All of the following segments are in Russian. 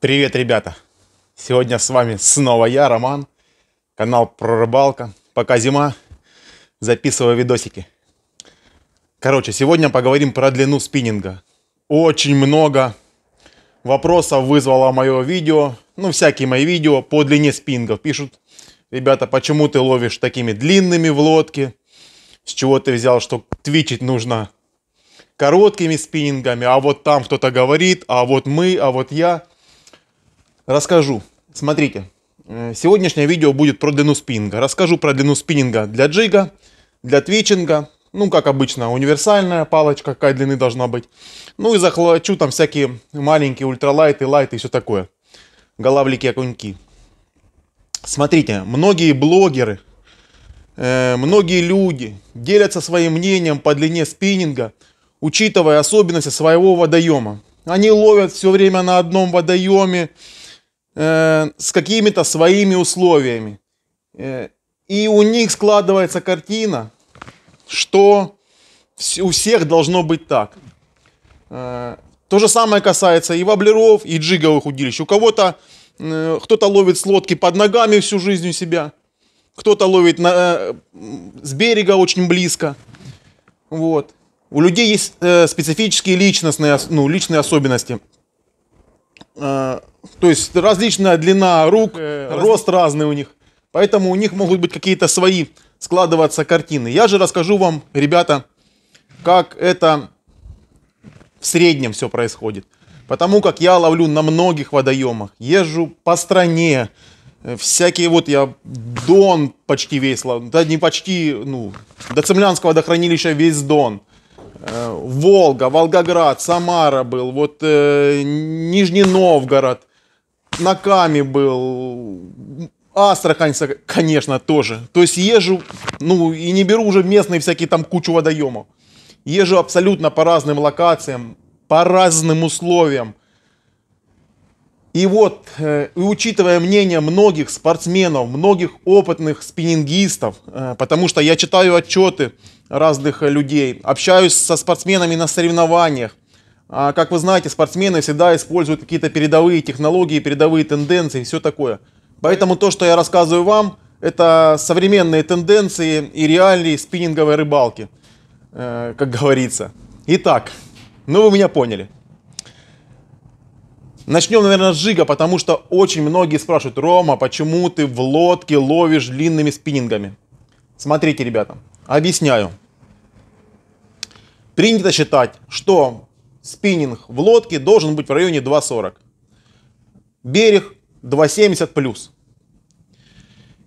Привет, ребята! Сегодня с вами снова я, Роман, канал про рыбалка. Пока зима, записываю видосики. Короче, сегодня поговорим про длину спиннинга. Очень много вопросов вызвало мое видео, ну всякие мои видео по длине спиннингов. Пишут, ребята, почему ты ловишь такими длинными в лодке? С чего ты взял, что твичить нужно короткими спиннингами, а вот там кто-то говорит, а вот мы, а вот я – Расскажу. Смотрите, э, сегодняшнее видео будет про длину спиннинга. Расскажу про длину спиннинга для джига, для твичинга, ну, как обычно, универсальная палочка, какая длины должна быть. Ну, и захвачу там всякие маленькие ультралайты, лайты и все такое. Головлики, окуньки. Смотрите, многие блогеры, э, многие люди делятся своим мнением по длине спиннинга, учитывая особенности своего водоема. Они ловят все время на одном водоеме, Э, с какими-то своими условиями. Э, и у них складывается картина, что у всех должно быть так. Э, то же самое касается и воблеров, и джиговых удилищ. У кого-то кто-то ловит с лодки под ногами всю жизнь у себя, кто-то ловит на, с берега очень близко. Вот. У людей есть специфические личностные, ну, личные особенности. Э, то есть различная длина рук, э, рост разный у них. Поэтому у них могут быть какие-то свои складываться картины. Я же расскажу вам, ребята, как это в среднем все происходит. Потому как я ловлю на многих водоемах, езжу по стране, э, всякие вот я Дон почти весь ловлю, да не почти, ну, до Цемлянского водохранилища весь Дон. Э, Волга, Волгоград, Самара был, вот э, Нижний Новгород, Наками был, Астрахань, конечно, тоже. То есть езжу, ну и не беру уже местные всякие там кучу водоемов. Езжу абсолютно по разным локациям, по разным условиям. И вот, э, учитывая мнение многих спортсменов, многих опытных спиннингистов, э, потому что я читаю отчеты, разных людей, общаюсь со спортсменами на соревнованиях. А, как вы знаете, спортсмены всегда используют какие-то передовые технологии, передовые тенденции и все такое. Поэтому то, что я рассказываю вам, это современные тенденции и реалии спиннинговой рыбалки, э, как говорится. Итак, ну вы меня поняли. Начнем, наверное, с жига, потому что очень многие спрашивают, Рома, почему ты в лодке ловишь длинными спиннингами? Смотрите, ребята, Объясняю. Принято считать, что спиннинг в лодке должен быть в районе 2.40. Берег 2.70 плюс.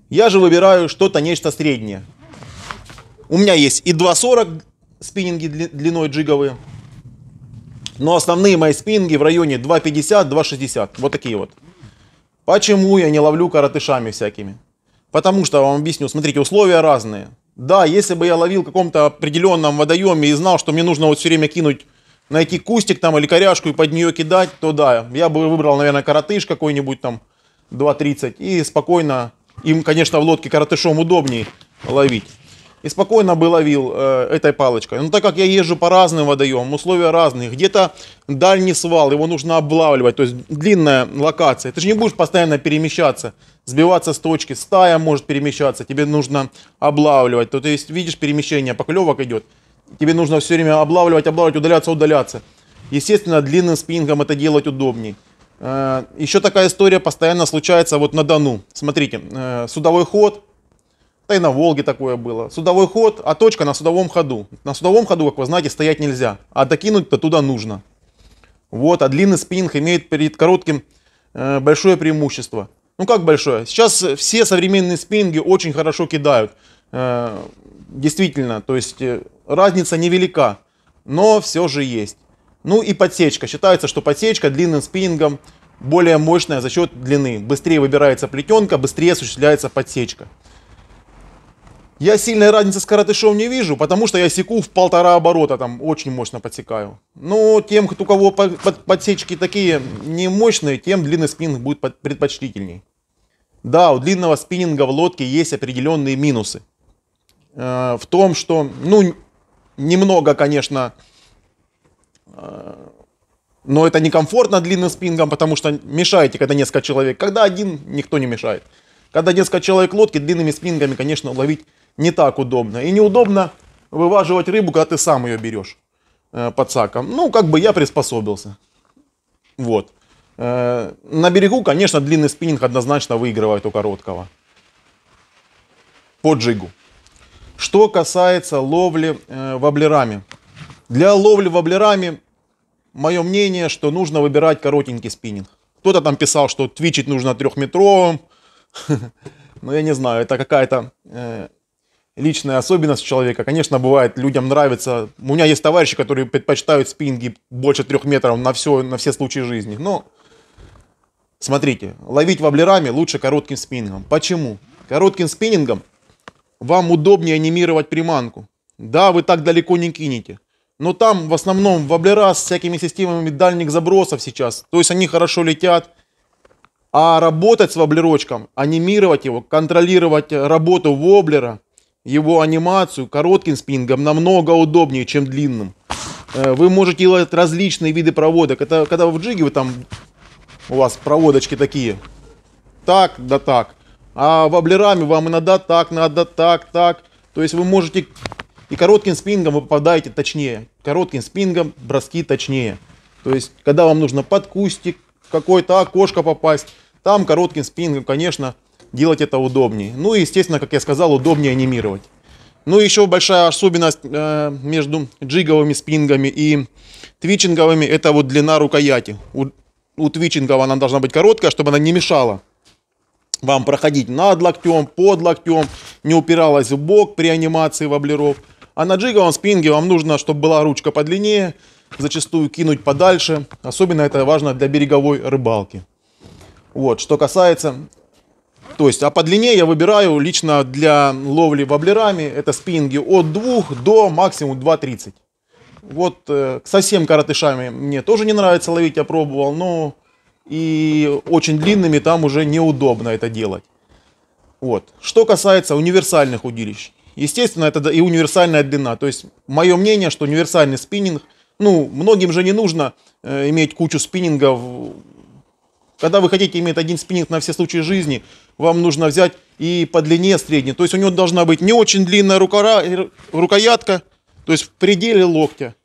Я же выбираю что-то нечто среднее. У меня есть и 2.40 спиннинги длиной джиговые, но основные мои спиннинги в районе 2.50, 2.60. Вот такие вот. Почему я не ловлю коротышами всякими? Потому что, вам объясню, смотрите, условия разные. Да, если бы я ловил в каком-то определенном водоеме и знал, что мне нужно вот все время кинуть, найти кустик там или коряшку и под нее кидать, то да, я бы выбрал, наверное, коротыш какой-нибудь там 2.30 и спокойно, им, конечно, в лодке коротышом удобнее ловить и спокойно бы ловил э, этой палочкой. Но так как я езжу по разным водоемам, условия разные, где-то дальний свал, его нужно облавливать, то есть длинная локация. Ты же не будешь постоянно перемещаться, сбиваться с точки, стая может перемещаться, тебе нужно облавливать. То, есть видишь перемещение, поклевок идет, тебе нужно все время облавливать, облавливать, удаляться, удаляться. Естественно, длинным спиннингом это делать удобнее. Э, Еще такая история постоянно случается вот на Дону. Смотрите, э, судовой ход, да и на Волге такое было. Судовой ход, а точка на судовом ходу. На судовом ходу, как вы знаете, стоять нельзя, а докинуть-то туда нужно. Вот, а длинный спиннинг имеет перед коротким э, большое преимущество. Ну как большое? Сейчас все современные спиннинги очень хорошо кидают. Э, действительно, то есть э, разница невелика, но все же есть. Ну и подсечка. Считается, что подсечка длинным спиннингом более мощная за счет длины. Быстрее выбирается плетенка, быстрее осуществляется подсечка. Я сильной разницы с каратышом не вижу, потому что я секу в полтора оборота, там очень мощно подсекаю. Но ну, тем, у кого подсечки такие не мощные, тем длинный спиннинг будет предпочтительней. Да, у длинного спиннинга в лодке есть определенные минусы. Э, в том, что, ну, немного, конечно, э, но это некомфортно длинным спингом, потому что мешаете, когда несколько человек. Когда один, никто не мешает. Когда несколько человек лодки, длинными спингами, конечно, ловить не так удобно. И неудобно вываживать рыбу, когда ты сам ее берешь э, под саком. Ну, как бы я приспособился. Вот. Э, на берегу, конечно, длинный спиннинг однозначно выигрывает у короткого. По джигу. Что касается ловли э, воблерами. Для ловли воблерами, мое мнение, что нужно выбирать коротенький спиннинг. Кто-то там писал, что твичить нужно трехметровым. Но я не знаю, это какая-то э, личная особенность человека. Конечно, бывает, людям нравится. У меня есть товарищи, которые предпочитают спинги больше трех метров на все, на все случаи жизни. Но смотрите, ловить воблерами лучше коротким спиннингом. Почему? Коротким спиннингом вам удобнее анимировать приманку. Да, вы так далеко не кинете. Но там в основном воблера с всякими системами дальних забросов сейчас. То есть они хорошо летят. А работать с воблерочком, анимировать его, контролировать работу воблера, его анимацию коротким спингом намного удобнее, чем длинным. Э, вы можете делать различные виды проводок. Это когда в джиге, вы там у вас проводочки такие. Так, да так. А в воблерами вам иногда так, надо так, так. То есть вы можете и коротким спингом вы попадаете точнее. Коротким спингом броски точнее. То есть, когда вам нужно под кустик, какое-то окошко попасть, там коротким спингом, конечно, делать это удобнее. Ну и, естественно, как я сказал, удобнее анимировать. Ну и еще большая особенность э, между джиговыми спингами и твичинговыми, это вот длина рукояти. У, у твичингова она должна быть короткая, чтобы она не мешала вам проходить над локтем, под локтем, не упиралась в бок при анимации воблеров. А на джиговом спинге вам нужно, чтобы была ручка подлиннее, зачастую кинуть подальше. Особенно это важно для береговой рыбалки. Вот, что касается то есть, а по длине я выбираю лично для ловли воблерами, это спинги от 2 до максимум 2.30. Вот э, совсем коротышами мне тоже не нравится ловить, я пробовал, но и очень длинными там уже неудобно это делать. Вот. Что касается универсальных удилищ. Естественно, это и универсальная длина. То есть, мое мнение, что универсальный спиннинг, ну, многим же не нужно э, иметь кучу спиннингов когда вы хотите иметь один спиннинг на все случаи жизни, вам нужно взять и по длине средний. То есть у него должна быть не очень длинная рукора, э, рукоятка, то есть в пределе локтя.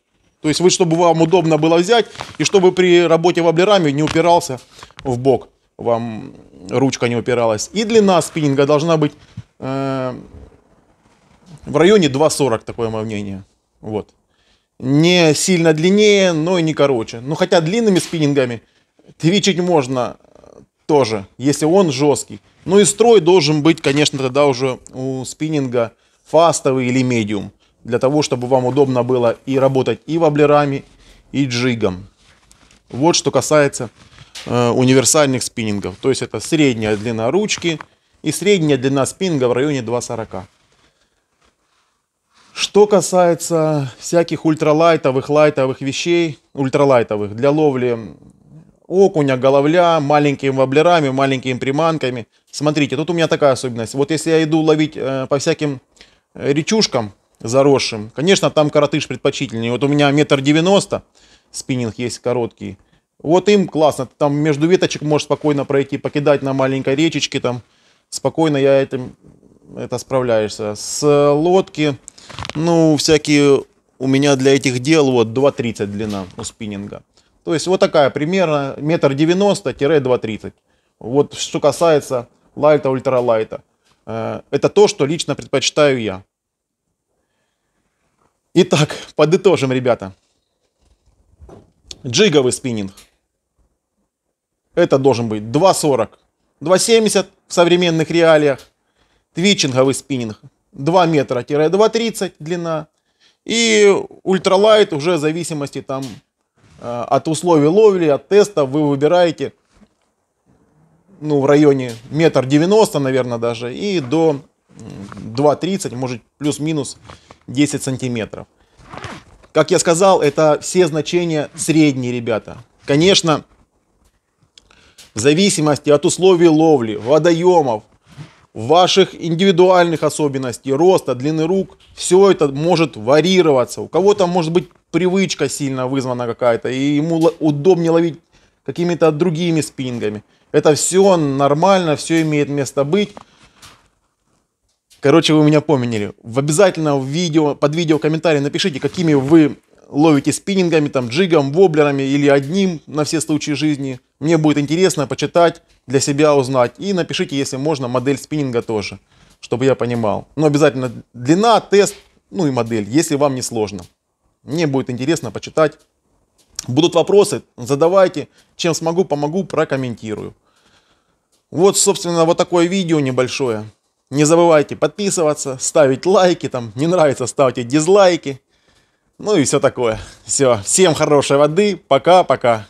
То есть вы, чтобы вам удобно было взять, и чтобы при работе в воблерами не упирался в бок, вам ручка не упиралась. И длина спиннинга должна быть э, в районе 2,40, такое мое мнение. Вот. Не сильно длиннее, но и не короче. Ну хотя длинными спиннингами – твичить можно э, тоже, если он жесткий. Ну и строй должен быть, конечно, тогда уже у спиннинга фастовый или медиум, для того, чтобы вам удобно было и работать и воблерами, и джигом. Вот что касается э, универсальных спиннингов. То есть это средняя длина ручки и средняя длина спиннинга в районе 2,40. Что касается всяких ультралайтовых, лайтовых вещей, ультралайтовых, для ловли окуня, головля, маленькими воблерами, маленькими приманками. Смотрите, тут у меня такая особенность. Вот если я иду ловить э, по всяким э, речушкам заросшим, конечно, там коротыш предпочтительнее. Вот у меня метр девяносто, спиннинг есть короткий. Вот им классно, там между веточек можешь спокойно пройти, покидать на маленькой речечке, там спокойно я этим это справляешься. С лодки, ну, всякие у меня для этих дел вот 2.30 длина у спиннинга. То есть вот такая примерно метр девяносто-два тире тридцать. Вот что касается лайта, ультралайта. Э, это то, что лично предпочитаю я. Итак, подытожим, ребята. Джиговый спиннинг. Это должен быть 2.40, 2.70 в современных реалиях. Твичинговый спиннинг 2 метра-2.30 длина. И ультралайт уже в зависимости там Э, от условий ловли, от теста вы выбираете ну, в районе метр девяносто, наверное, даже, и до 2,30, может, плюс-минус 10 сантиметров. Как я сказал, это все значения средние, ребята. Конечно, в зависимости от условий ловли, водоемов, ваших индивидуальных особенностей, роста, длины рук, все это может варьироваться. У кого-то может быть привычка сильно вызвана какая-то, и ему удобнее ловить какими-то другими спиннингами. Это все нормально, все имеет место быть. Короче, вы меня помнили. В обязательно в видео, под видео комментарии напишите, какими вы ловите спиннингами, там, джигом, воблерами или одним на все случаи жизни. Мне будет интересно почитать, для себя узнать. И напишите, если можно, модель спиннинга тоже, чтобы я понимал. Но обязательно длина, тест, ну и модель, если вам не сложно. Мне будет интересно почитать. Будут вопросы, задавайте. Чем смогу, помогу, прокомментирую. Вот, собственно, вот такое видео небольшое. Не забывайте подписываться, ставить лайки, там не нравится, ставьте дизлайки. Ну и все такое. Все, всем хорошей воды, пока-пока.